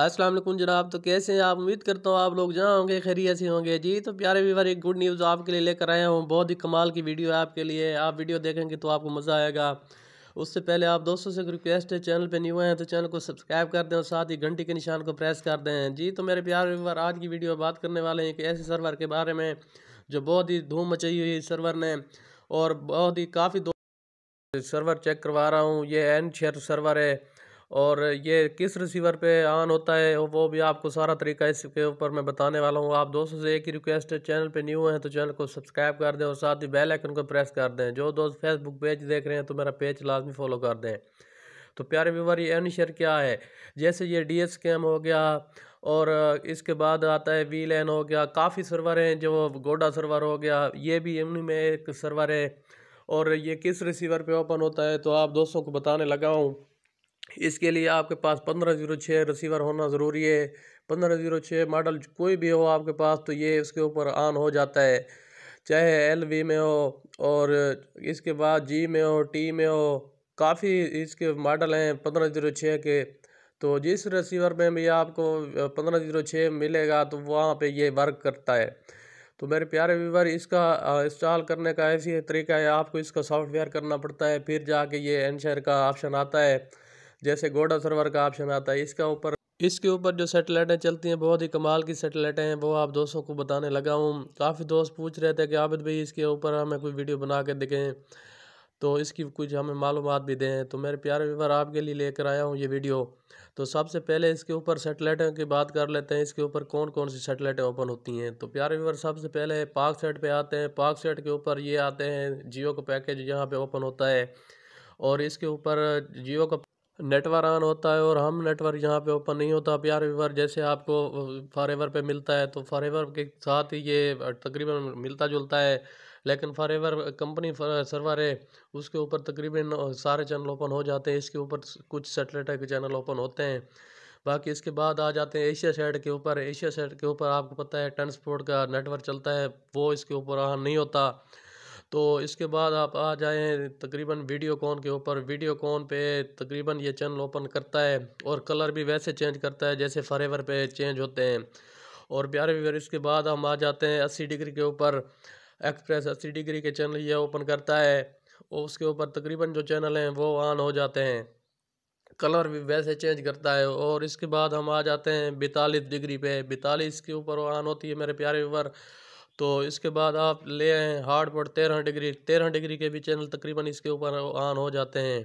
असलम जनाब तो कैसे हैं आप उम्मीद करता हूँ आप लोग जहाँ होंगे खैरियत से होंगे जी तो प्यारे व्यूवर एक गुड न्यूज़ आपके लिए लेकर आया हूँ बहुत ही कमाल की वीडियो है आपके लिए आप वीडियो देखेंगे तो आपको मज़ा आएगा उससे पहले आप दोस्तों से रिक्वेस्ट है चैनल पे न्यू हैं तो चैनल को सब्सक्राइब कर दें और साथ ही घंटी के निशान को प्रेस कर दें जी तो मेरे प्यारे व्यूवर आज की वीडियो बात करने वाले हैं कि ऐसे सर्वर के बारे में जो बहुत ही धूम मचाई हुई सर्वर ने और बहुत ही काफ़ी सर्वर चेक करवा रहा हूँ ये एन शेयर सर्वर है और ये किस रिसीवर पे ऑन होता है वो भी आपको सारा तरीका इसके ऊपर मैं बताने वाला हूँ आप दोस्तों से एक ही रिक्वेस्ट है चैनल पे न्यू हैं तो चैनल को सब्सक्राइब कर दें और साथ ही बेल आइकन को प्रेस कर दें जो दोस्त फेसबुक पेज देख रहे हैं तो मेरा पेज लाजमी फॉलो कर दें तो प्यारे व्यूवर ये शेयर क्या है जैसे ये डी एस कैम हो गया और इसके बाद आता है वी लैन हो गया काफ़ी सर्वर हैं जो गोडा सर्वर हो गया ये भी एमनी में एक सर्वर है और ये किस रिसीवर पे ओपन होता है तो आप दोस्तों को बताने लगा हूँ इसके लिए आपके पास पंद्रह जीरो छः रिसीवर होना ज़रूरी है पंद्रह जीरो छः मॉडल कोई भी हो आपके पास तो ये उसके ऊपर ऑन हो जाता है चाहे एल वी में हो और इसके बाद जी में हो टी में हो काफ़ी इसके मॉडल हैं पंद्रह जीरो छः के तो जिस रिसीवर में भी आपको पंद्रह जीरो छः मिलेगा तो वहाँ पे ये वर्क करता है तो मेरे प्यारे व्यूवर इसका इंस्टॉल करने का ऐसी तरीका है आपको इसका सॉफ्टवेयर करना पड़ता है फिर जाके ये एनशर का ऑप्शन आता है जैसे गोडा सर्वर का ऑप्शन आता है इसका ऊपर इसके ऊपर जो सेटेलाइटें चलती हैं बहुत ही कमाल की सेटेलाइटें हैं वो आप दोस्तों को बताने लगा हूँ काफ़ी दोस्त पूछ रहे थे कि आबिद भाई इसके ऊपर हमें कोई वीडियो बना के दिखें तो इसकी कुछ हमें मालूम भी दें तो मेरे प्यारे व्यवहार आपके लिए लेकर आया हूँ ये वीडियो तो सबसे पहले इसके ऊपर सेटेलाइटों की बात कर लेते हैं इसके ऊपर कौन कौन सी सेटेलाइटें ओपन होती हैं तो प्यारे व्यवहार सबसे पहले पार्क सेट पर आते हैं पार्क सेट के ऊपर ये आते हैं जियो का पैकेज यहाँ पर ओपन होता है और इसके ऊपर जियो का नेटवर ऑन होता है और हम नेटवर्क यहाँ पे ओपन नहीं होता प्यार व्यवहार जैसे आपको फॉर पे मिलता है तो फॉर के साथ ही ये तकरीबन मिलता जुलता है लेकिन फॉर कंपनी सर्वर है उसके ऊपर तकरीबन सारे चैनल ओपन हो जाते हैं इसके ऊपर कुछ सेटेलाइट के चैनल ओपन होते हैं बाकी इसके बाद आ जाते हैं एशिया साइड के ऊपर एशिया साइड के ऊपर आपको पता है ट्रांसपोर्ट का नेटवर्क चलता है वो इसके ऊपर ऑन नहीं होता तो इसके बाद आप आ जाएं तकरीबन वीडियो कॉन के ऊपर वीडियो कॉन पे तकरीबन ये चैनल ओपन करता है और कलर भी वैसे चेंज करता है जैसे फरेवर पे चेंज होते हैं और प्यारे व्यवर इसके बाद हम आ जाते हैं अस्सी डिग्री के ऊपर एक्सप्रेस अस्सी डिग्री के चैनल ये ओपन करता है और उसके ऊपर तकरीबन जो चैनल हैं वो ऑन हो जाते हैं कलर भी वैसे चेंज करता है और इसके बाद हम आ जाते हैं बैतालीस डिग्री पे बैतालीस के ऊपर ऑन होती है मेरे प्यारे व्यवर तो इसके बाद आप ले हैं हार्ड पर तेरह डिग्री तेरह डिग्री के भी चैनल तकरीबन इसके ऊपर ऑन हो जाते हैं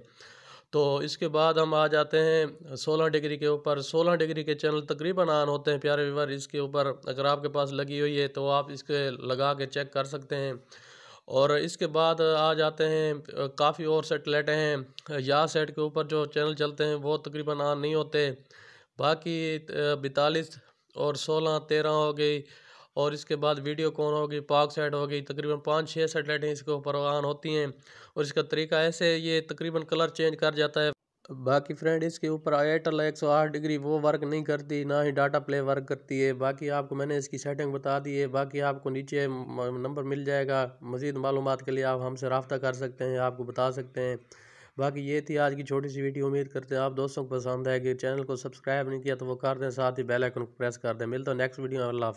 तो इसके बाद हम आ जाते हैं सोलह डिग्री के ऊपर सोलह डिग्री के चैनल तकरीबन ऑन होते हैं प्यारे व्यवर इसके ऊपर अगर आपके पास लगी हुई है तो आप इसके लगा के चेक कर सकते हैं और इसके बाद आ जाते हैं काफ़ी और सेट लेटे हैं या सेट के ऊपर जो चैनल चलते हैं वो तकरीबन ऑन नहीं होते बाकी बैतालीस और सोलह तेरह हो गई और इसके बाद वीडियो कॉन होगी पाक सेट होगी तकरीबन पाँच छः सेटेलाइटें ऊपर परवान होती हैं और इसका तरीका ऐसे ये तकरीबन कलर चेंज कर जाता है बाकी फ्रेंड इसके ऊपर एयरटेल एक सौ आठ डिग्री वो वर्क नहीं करती ना ही डाटा प्ले वर्क करती है बाकी आपको मैंने इसकी सेटिंग बता दी है बाकी आपको नीचे नंबर मिल जाएगा मज़ीद मालूम के लिए आप हमसे रबता कर सकते हैं आपको बता सकते हैं बाकी ये थी आज की छोटी सी वीडियो उम्मीद करते हैं आप दोस्तों को पसंद आएगी चैनल को सब्सक्राइब नहीं किया तो वो कर दें साथ ही बेलाइकन को प्रेस कर दें मिलता तो नेक्स्ट वीडियो अल्लाह हाफि